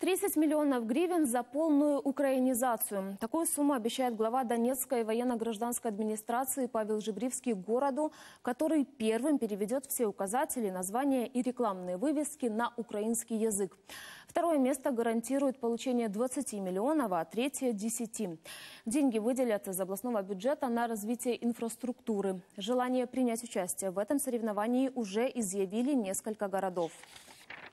30 миллионов гривен за полную украинизацию. Такую сумму обещает глава Донецкой военно-гражданской администрации Павел Жебривский городу, который первым переведет все указатели, названия и рекламные вывески на украинский язык. Второе место гарантирует получение 20 миллионов, а третье – 10. Деньги выделятся из областного бюджета на развитие инфраструктуры. Желание принять участие в этом соревновании уже изъявили несколько городов.